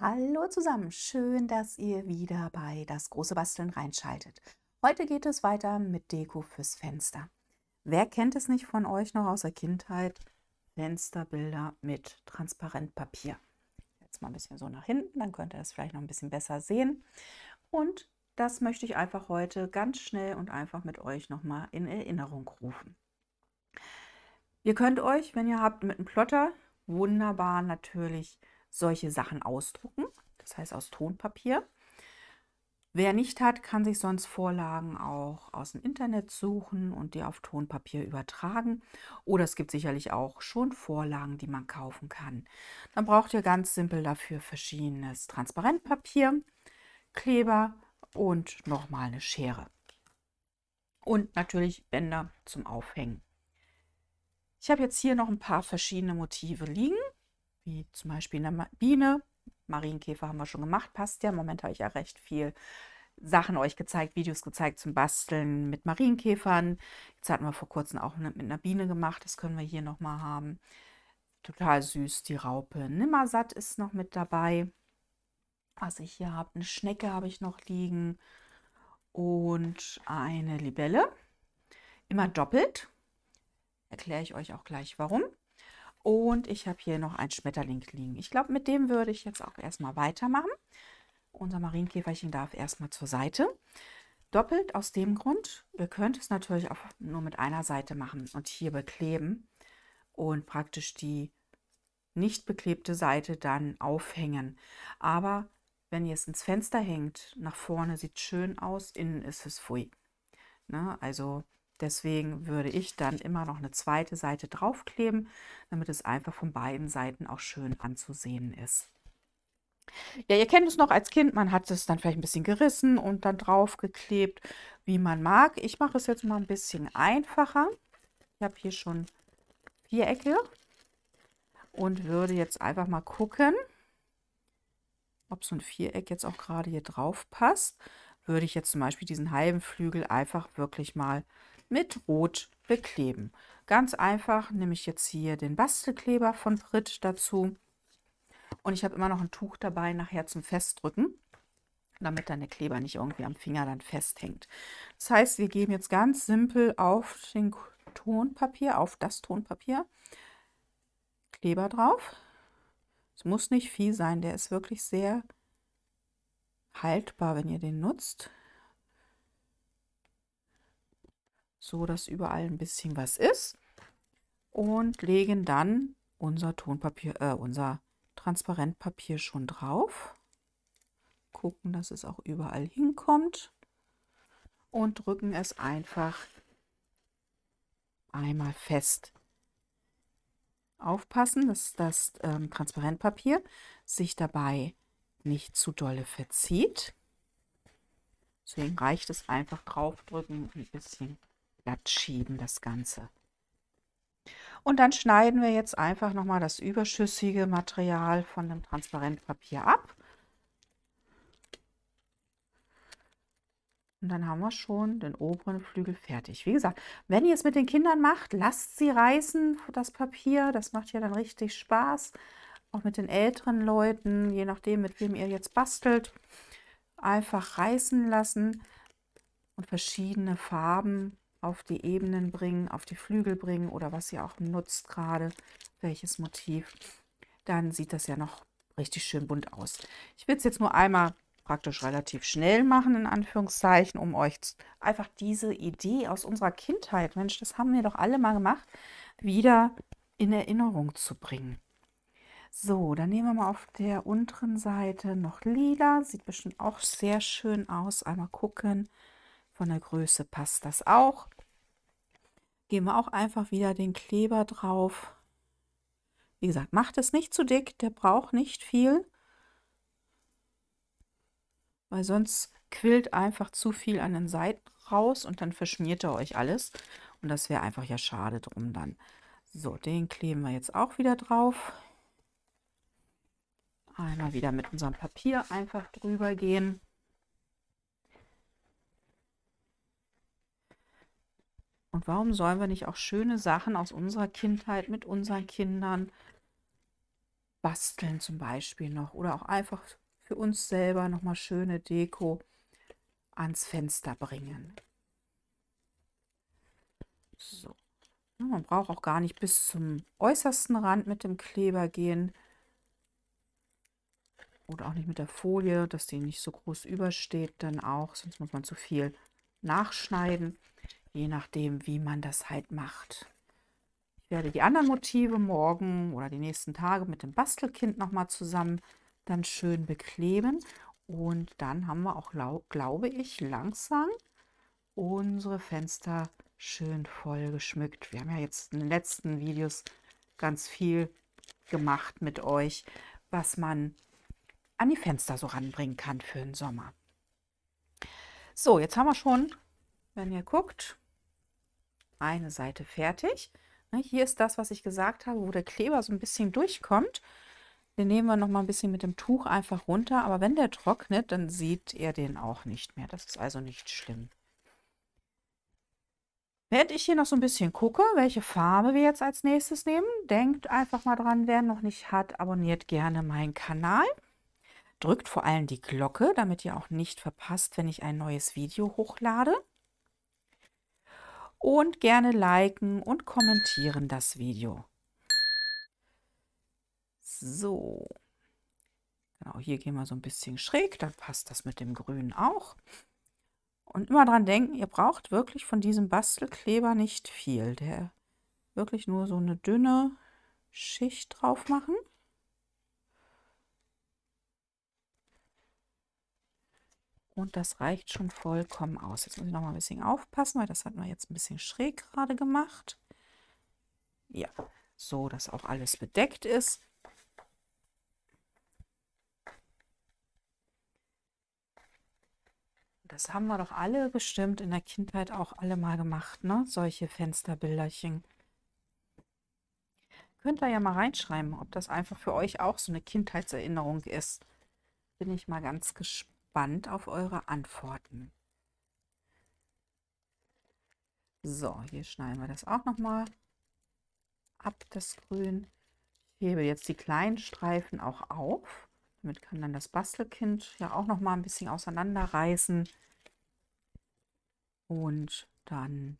Hallo zusammen, schön, dass ihr wieder bei das große Basteln reinschaltet. Heute geht es weiter mit Deko fürs Fenster. Wer kennt es nicht von euch noch aus der Kindheit? Fensterbilder mit Transparentpapier. Jetzt mal ein bisschen so nach hinten, dann könnt ihr das vielleicht noch ein bisschen besser sehen. Und das möchte ich einfach heute ganz schnell und einfach mit euch nochmal in Erinnerung rufen. Ihr könnt euch, wenn ihr habt, mit einem Plotter wunderbar natürlich solche Sachen ausdrucken, das heißt aus Tonpapier. Wer nicht hat, kann sich sonst Vorlagen auch aus dem Internet suchen und die auf Tonpapier übertragen. Oder es gibt sicherlich auch schon Vorlagen, die man kaufen kann. Dann braucht ihr ganz simpel dafür verschiedenes Transparentpapier, Kleber und nochmal eine Schere. Und natürlich Bänder zum Aufhängen. Ich habe jetzt hier noch ein paar verschiedene Motive liegen wie zum Beispiel eine Biene. Marienkäfer haben wir schon gemacht, passt ja. Im Moment habe ich ja recht viel Sachen euch gezeigt, Videos gezeigt zum Basteln mit Marienkäfern. Jetzt hatten wir vor kurzem auch mit einer Biene gemacht, das können wir hier nochmal haben. Total süß, die Raupe Nimmersatt ist noch mit dabei. Was ich hier habe, eine Schnecke habe ich noch liegen und eine Libelle. Immer doppelt. Erkläre ich euch auch gleich warum. Und ich habe hier noch einen Schmetterling liegen. Ich glaube, mit dem würde ich jetzt auch erstmal weitermachen. Unser Marienkäferchen darf erstmal zur Seite. Doppelt aus dem Grund, ihr könnt es natürlich auch nur mit einer Seite machen und hier bekleben und praktisch die nicht beklebte Seite dann aufhängen. Aber wenn ihr es ins Fenster hängt, nach vorne sieht es schön aus, innen ist es fui. Ne? Also Deswegen würde ich dann immer noch eine zweite Seite draufkleben, damit es einfach von beiden Seiten auch schön anzusehen ist. Ja, ihr kennt es noch als Kind, man hat es dann vielleicht ein bisschen gerissen und dann draufgeklebt, wie man mag. Ich mache es jetzt mal ein bisschen einfacher. Ich habe hier schon Vierecke und würde jetzt einfach mal gucken, ob so ein Viereck jetzt auch gerade hier drauf passt. Würde ich jetzt zum Beispiel diesen halben Flügel einfach wirklich mal mit Rot bekleben. Ganz einfach nehme ich jetzt hier den Bastelkleber von Pritt dazu. Und ich habe immer noch ein Tuch dabei, nachher zum Festdrücken, damit dann der Kleber nicht irgendwie am Finger dann festhängt. Das heißt, wir geben jetzt ganz simpel auf den Tonpapier, auf das Tonpapier, Kleber drauf. Es muss nicht viel sein, der ist wirklich sehr haltbar, wenn ihr den nutzt. so dass überall ein bisschen was ist und legen dann unser Tonpapier, äh, unser Transparentpapier schon drauf. Gucken, dass es auch überall hinkommt und drücken es einfach einmal fest. Aufpassen, dass das ähm, Transparentpapier sich dabei nicht zu dolle verzieht. Deswegen reicht es einfach draufdrücken und ein bisschen glatt schieben, das Ganze. Und dann schneiden wir jetzt einfach nochmal das überschüssige Material von dem Transparentpapier ab. Und dann haben wir schon den oberen Flügel fertig. Wie gesagt, wenn ihr es mit den Kindern macht, lasst sie reißen, das Papier. Das macht ja dann richtig Spaß. Auch mit den älteren Leuten, je nachdem, mit wem ihr jetzt bastelt. Einfach reißen lassen und verschiedene Farben auf die Ebenen bringen, auf die Flügel bringen oder was ihr auch nutzt gerade, welches Motiv, dann sieht das ja noch richtig schön bunt aus. Ich will es jetzt nur einmal praktisch relativ schnell machen, in Anführungszeichen, um euch einfach diese Idee aus unserer Kindheit, Mensch, das haben wir doch alle mal gemacht, wieder in Erinnerung zu bringen. So, dann nehmen wir mal auf der unteren Seite noch lila. Sieht bestimmt auch sehr schön aus. Einmal gucken. Von der Größe passt das auch. Geben wir auch einfach wieder den Kleber drauf. Wie gesagt, macht es nicht zu dick, der braucht nicht viel, weil sonst quillt einfach zu viel an den Seiten raus und dann verschmiert er euch alles. Und das wäre einfach ja schade drum dann. So, den kleben wir jetzt auch wieder drauf. Einmal wieder mit unserem Papier einfach drüber gehen. Und warum sollen wir nicht auch schöne Sachen aus unserer Kindheit mit unseren Kindern basteln zum Beispiel noch oder auch einfach für uns selber nochmal schöne Deko ans Fenster bringen. So. Man braucht auch gar nicht bis zum äußersten Rand mit dem Kleber gehen. Oder auch nicht mit der Folie, dass die nicht so groß übersteht dann auch. Sonst muss man zu viel nachschneiden. Je nachdem, wie man das halt macht. Ich werde die anderen Motive morgen oder die nächsten Tage mit dem Bastelkind nochmal zusammen dann schön bekleben. Und dann haben wir auch, glaube ich, langsam unsere Fenster schön voll geschmückt. Wir haben ja jetzt in den letzten Videos ganz viel gemacht mit euch, was man an die Fenster so ranbringen kann für den Sommer. So, jetzt haben wir schon, wenn ihr guckt, eine Seite fertig. Ne, hier ist das, was ich gesagt habe, wo der Kleber so ein bisschen durchkommt. Den nehmen wir noch mal ein bisschen mit dem Tuch einfach runter. Aber wenn der trocknet, dann sieht er den auch nicht mehr. Das ist also nicht schlimm. Während ich hier noch so ein bisschen gucke, welche Farbe wir jetzt als nächstes nehmen, denkt einfach mal dran, wer noch nicht hat, abonniert gerne meinen Kanal. Drückt vor allem die Glocke, damit ihr auch nicht verpasst, wenn ich ein neues Video hochlade und gerne liken und kommentieren das Video. So, genau, hier gehen wir so ein bisschen schräg, dann passt das mit dem Grün auch. Und immer dran denken, ihr braucht wirklich von diesem Bastelkleber nicht viel. Der wirklich nur so eine dünne Schicht drauf machen. Und das reicht schon vollkommen aus. Jetzt muss ich noch mal ein bisschen aufpassen, weil das hat man jetzt ein bisschen schräg gerade gemacht. Ja, so, dass auch alles bedeckt ist. Das haben wir doch alle bestimmt in der Kindheit auch alle mal gemacht, ne? Solche Fensterbilderchen. Könnt ihr ja mal reinschreiben, ob das einfach für euch auch so eine Kindheitserinnerung ist. Bin ich mal ganz gespannt gespannt auf eure Antworten. So, hier schneiden wir das auch nochmal ab, das Grün. Ich hebe jetzt die kleinen Streifen auch auf. Damit kann dann das Bastelkind ja auch nochmal ein bisschen auseinanderreißen. Und dann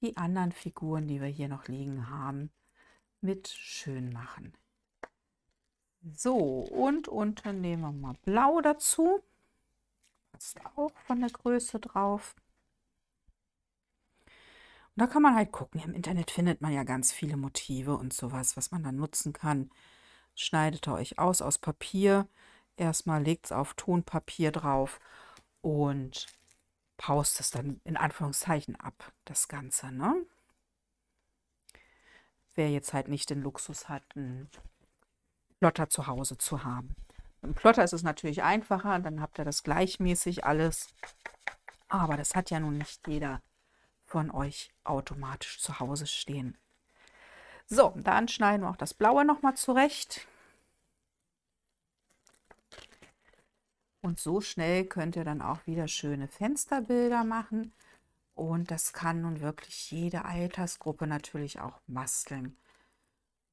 die anderen Figuren, die wir hier noch liegen haben, mit schön machen. So, und unten nehmen wir mal blau dazu passt auch von der Größe drauf. Und da kann man halt gucken. Im Internet findet man ja ganz viele Motive und sowas, was man dann nutzen kann. Schneidet ihr euch aus aus Papier. Erstmal legt es auf Tonpapier drauf und paust es dann in Anführungszeichen ab, das Ganze. Ne? Wer jetzt halt nicht den Luxus hat, einen Plotter zu Hause zu haben. Im Plotter ist es natürlich einfacher, dann habt ihr das gleichmäßig alles. Aber das hat ja nun nicht jeder von euch automatisch zu Hause stehen. So, dann schneiden wir auch das Blaue nochmal zurecht. Und so schnell könnt ihr dann auch wieder schöne Fensterbilder machen. Und das kann nun wirklich jede Altersgruppe natürlich auch basteln.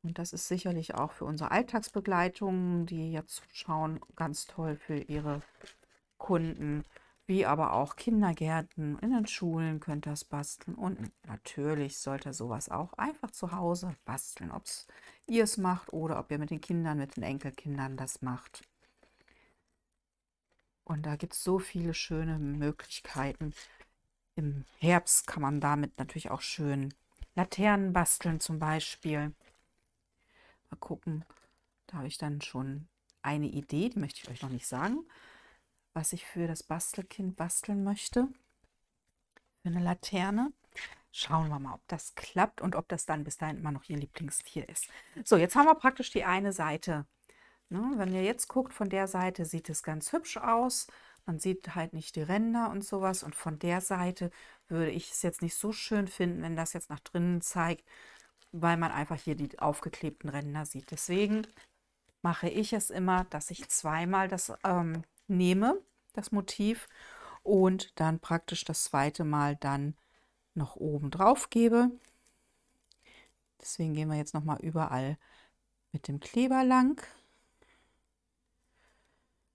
Und das ist sicherlich auch für unsere Alltagsbegleitung, die jetzt schauen, ganz toll für ihre Kunden, wie aber auch Kindergärten, in den Schulen könnt ihr das basteln. Und natürlich sollte sowas auch einfach zu Hause basteln, ob ihr es macht oder ob ihr mit den Kindern, mit den Enkelkindern das macht. Und da gibt es so viele schöne Möglichkeiten. Im Herbst kann man damit natürlich auch schön Laternen basteln zum Beispiel. Mal gucken, da habe ich dann schon eine Idee, die möchte ich euch noch nicht sagen, was ich für das Bastelkind basteln möchte. Für eine Laterne. Schauen wir mal, ob das klappt und ob das dann bis dahin immer noch ihr Lieblingstier ist. So, jetzt haben wir praktisch die eine Seite. Ne? Wenn ihr jetzt guckt, von der Seite sieht es ganz hübsch aus. Man sieht halt nicht die Ränder und sowas. Und von der Seite würde ich es jetzt nicht so schön finden, wenn das jetzt nach drinnen zeigt, weil man einfach hier die aufgeklebten Ränder sieht. Deswegen mache ich es immer, dass ich zweimal das ähm, nehme, das Motiv, und dann praktisch das zweite Mal dann noch oben drauf gebe. Deswegen gehen wir jetzt nochmal überall mit dem Kleber lang,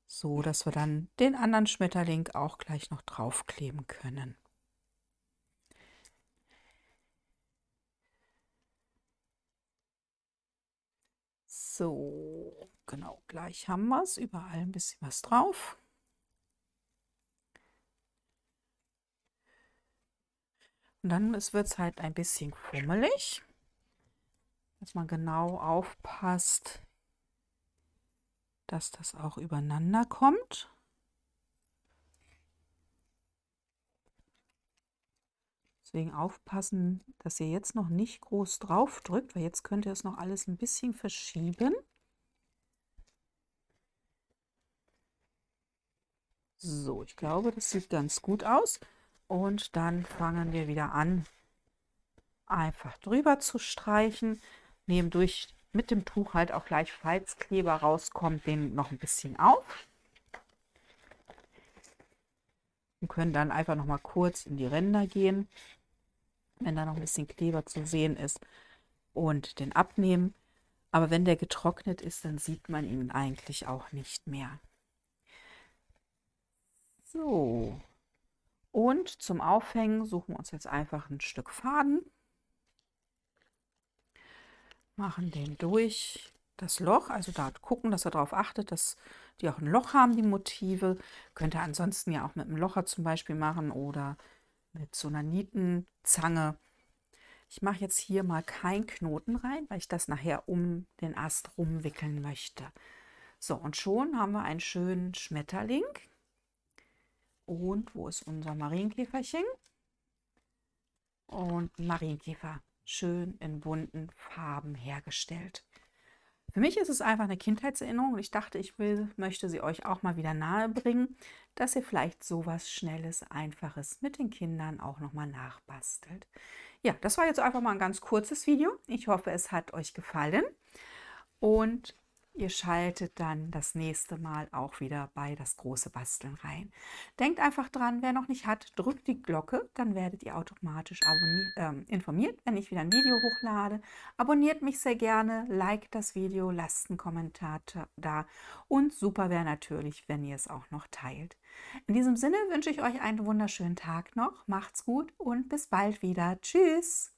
so dass wir dann den anderen Schmetterling auch gleich noch draufkleben können. So, genau, gleich haben wir es. Überall ein bisschen was drauf. Und dann wird es halt ein bisschen krummelig. Dass man genau aufpasst, dass das auch übereinander kommt. Deswegen aufpassen, dass ihr jetzt noch nicht groß drauf drückt, weil jetzt könnt ihr es noch alles ein bisschen verschieben. So, ich glaube, das sieht ganz gut aus. Und dann fangen wir wieder an, einfach drüber zu streichen. Nehmen durch mit dem Tuch halt auch gleich, falls Kleber rauskommt, den noch ein bisschen auf. Und können dann einfach noch mal kurz in die Ränder gehen wenn da noch ein bisschen Kleber zu sehen ist und den abnehmen. Aber wenn der getrocknet ist, dann sieht man ihn eigentlich auch nicht mehr. So. Und zum Aufhängen suchen wir uns jetzt einfach ein Stück Faden. Machen den durch das Loch, also da gucken, dass er darauf achtet, dass die auch ein Loch haben, die Motive. Könnt ihr ansonsten ja auch mit einem Locher zum Beispiel machen oder mit so einer Nietenzange. Ich mache jetzt hier mal keinen Knoten rein, weil ich das nachher um den Ast rumwickeln möchte. So, und schon haben wir einen schönen Schmetterling. Und wo ist unser Marienkäferchen? Und Marienkäfer schön in bunten Farben hergestellt. Für mich ist es einfach eine Kindheitserinnerung und ich dachte, ich will, möchte sie euch auch mal wieder nahe bringen, dass ihr vielleicht sowas Schnelles, Einfaches mit den Kindern auch nochmal nachbastelt. Ja, das war jetzt einfach mal ein ganz kurzes Video. Ich hoffe, es hat euch gefallen und Ihr schaltet dann das nächste Mal auch wieder bei das große Basteln rein. Denkt einfach dran, wer noch nicht hat, drückt die Glocke, dann werdet ihr automatisch äh, informiert, wenn ich wieder ein Video hochlade. Abonniert mich sehr gerne, liked das Video, lasst einen Kommentar da und super wäre natürlich, wenn ihr es auch noch teilt. In diesem Sinne wünsche ich euch einen wunderschönen Tag noch, macht's gut und bis bald wieder. Tschüss!